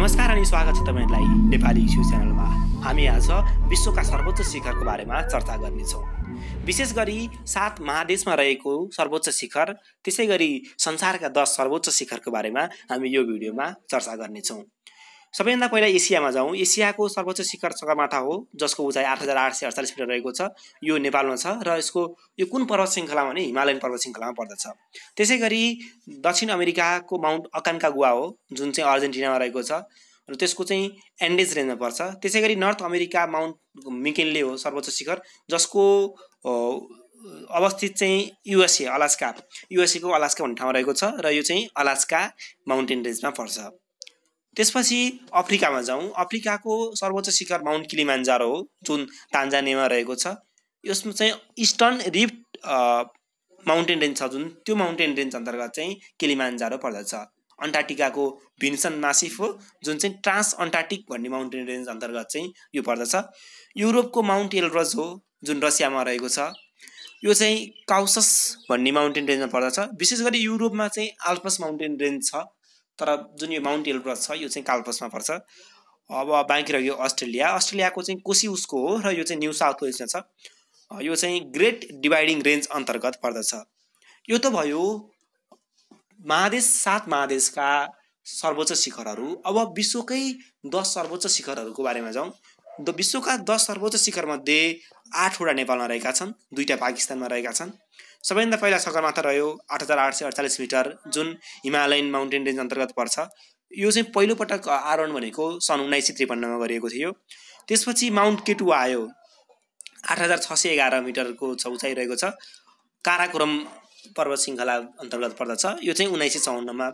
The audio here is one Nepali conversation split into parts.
नमस्कार अनि स्वागत छ तपाईँहरूलाई नेपाली इस्यु च्यानलमा हामी आज विश्वका सर्वोच्च शिखरको बारेमा चर्चा गर्नेछौँ विशेष गरी सात महादेशमा रहेको सर्वोच्च शिखर त्यसै गरी संसारका दस सर्वोच्च शिखरको बारेमा हामी यो भिडियोमा चर्चा गर्नेछौँ सबैभन्दा पहिला एसियामा जाउँ एसियाको सर्वोच्च शिखर सगरमाथा हो जसको उचाइ आठ हजार आठ सय अडचालिस मिटर रहेको छ यो नेपालमा छ र यसको यो कुन पर्वत श्रृङ्खलामा भने हिमालयन पर्वत श्रृङ्खलामा पर्दछ त्यसै गरी दक्षिण अमेरिकाको माउन्ट अकानका गुवा हो जुन चाहिँ अर्जेन्टिनामा रहेको छ र त्यसको चाहिँ एन्डेज रेन्जमा पर्छ त्यसै गरी नर्थ अमेरिका माउन्ट मिकेनले हो सर्वोच्च शिखर जसको अवस्थित चाहिँ युएसए अलास्का युएसएको अलास्का भन्ने ठाउँमा रहेको छ र यो चाहिँ अलास्का माउन्टेन रेन्जमा पर्छ त्यसपछि अफ्रिकामा जाउँ अफ्रिकाको सर्वोच्च शिखर माउन्ट किलिमान्जारो हो जुन तान्जानियामा रहेको छ यसमा चाहिँ इस्टर्न रिफ्ट माउन्टेन रेन्ज छ जुन त्यो माउन्टेन रेन्ज अन्तर्गत चाहिँ किलिमान्जारो पर्दछ अन्टार्क्टिकाको भिन्सन मासिफ हो जुन चाहिँ ट्रान्स अन्टार्क्टिक भन्ने माउन्टेन रेन्ज अन्तर्गत चाहिँ यो पर्दछ युरोपको माउन्ट एलरज हो जुन रसियामा रहेको छ यो चाहिँ काउसस भन्ने माउन्टेन रेन्जमा पर्दछ विशेष गरी युरोपमा चाहिँ आल्पस माउन्टेन रेन्ज छ तर जुन यो माउन्ट एल्ब्रस छ यो चाहिँ कालपसमा पर्छ अब बाँकी रह्यो अस्ट्रेलिया अस्ट्रेलियाको चाहिँ कोसी उसको हो र यो चाहिँ न्यू साउथ वेल्समा छ यो चाहिँ ग्रेट डिभाइडिङ रेन्ज अन्तर्गत पर्दछ यो त भयो महादेश सात महादेशका सर्वोच्च शिखरहरू अब विश्वकै दस सर्वोच्च शिखरहरूको बारेमा जाउँ द विश्वका दस सर्वोच्च शिखरमध्ये आठवटा नेपालमा रहेका छन् दुईवटा पाकिस्तानमा रहेका छन् सबैभन्दा पहिला सगरमाथा रह्यो आठ हजार आठ सय अडचालिस मिटर जुन हिमालयन माउन्टेन रेन्ज अन्तर्गत पर्छ यो चाहिँ पहिलोपटक आरोहण भनेको सन् उन्नाइस सय त्रिपन्नमा गरिएको थियो त्यसपछि माउन्ट केटु आयो आठ हजार छ सय एघार मिटरको छ उचाइ रहेको छ काराकुरम पर्वत श्रृङ्खला अन्तर्गत पर्दछ यो चाहिँ उन्नाइस सय चौवन्नमा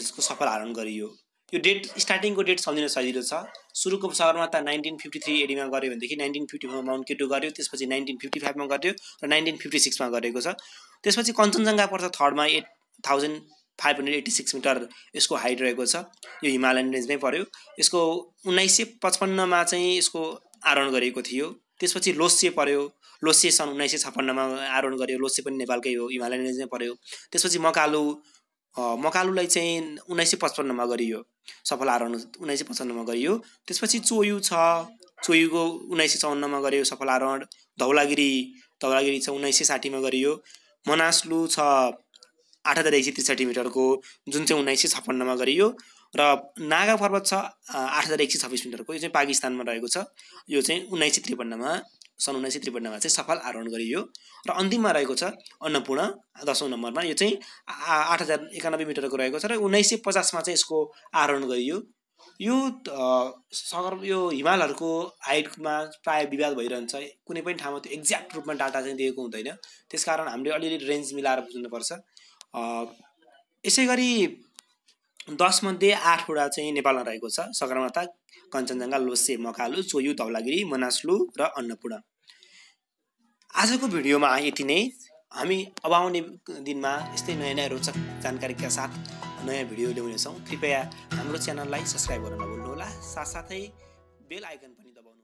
यसको सफल आरोहण गरियो यो डेट स्टार्टिङको डेट सम्झिन सजिलो छ सुरुको सहरमा त नाइन्टिन फिफ्टी थ्री एडीमा गऱ्यो भनेदेखि नाइन्टिन फिफ्टी फोरमा माउन्ट केटु गऱ्यो त्यसपछि नाइन्टिन फिफ्टी फाइभमा गऱ्यो र नाइन्टिन फिफ्टी सिक्समा गरेको छ त्यसपछि कञ्चनजङ्घा पर्छ थर्डमा eight thousand five hundred eighty six metre यसको हाइट रहेको छ यो हिमालयन रेन्जमै पऱ्यो यसको उन्नाइस सय पचपन्नमा चाहिँ यसको आरोहण गरेको थियो त्यसपछि लोसे पऱ्यो लोसे सन् उन्नाइस सय छप्पन्नमा आरोहण गर्यो लोसे पनि नेपालकै हो हिमालयन रेन्जमै पऱ्यो त्यसपछि मकालु मकालुलाई चाहिँ उन्नाइस सय पचपन्नमा गरियो सफल आरोहण उन्नाइस सय पचपन्नमा गरियो त्यसपछि चोयु छ चोयुको उन्नाइस सय चौवन्नमा गरियो सफल आरोहण धौलागिरी धौलागिरी छ उन्नाइस सय साठीमा गरियो मनास्लु छ आठ हजार एक सय त्रिसठी मिटरको जुन चाहिँ उन्नाइस सय छप्पन्नमा गरियो र नागा पर्वत छ आठ हजार एक सय छब्बिस मिटरको यो चाहिँ पाकिस्तानमा रहेको छ यो चाहिँ उन्नाइस सय त्रिपन्नमा सन् उन्नाइस सय त्रिपन्नमा चाहिँ सफल आरोहण गरियो र अन्तिममा रहेको छ अन्नपूर्ण दसौँ नम्बरमा यो चाहिँ आठ हजार एकानब्बे मिटरको रहेको छ र उन्नाइस सय पचासमा चाहिँ यसको आरोहण गरियो यो सगर यो हिमालहरूको हाइटमा प्रायः विवाद भइरहन्छ कुनै पनि ठाउँमा त्यो एक्ज्याक्ट रूपमा डाटा चाहिँ दिएको हुँदैन त्यसकारण हामीले अलिअलि रेन्ज मिलाएर बुझ्नुपर्छ यसै गरी दसमध्ये आठवटा चाहिँ नेपालमा रहेको छ सगरमाथा कञ्चनजङ्घा लोसे मकालु चोयु धौलागिरी मनास्लु र अन्नपूर्ण आजको भिडियोमा यति नै हामी अब आउने दिनमा यस्तै नयाँ नयाँ रोचक जानकारीका साथ नयाँ भिडियो ल्याउनेछौँ कृपया हाम्रो च्यानललाई सब्सक्राइब गर्न नभुल्नुहोला साथसाथै बेल आइकन पनि दबाउनु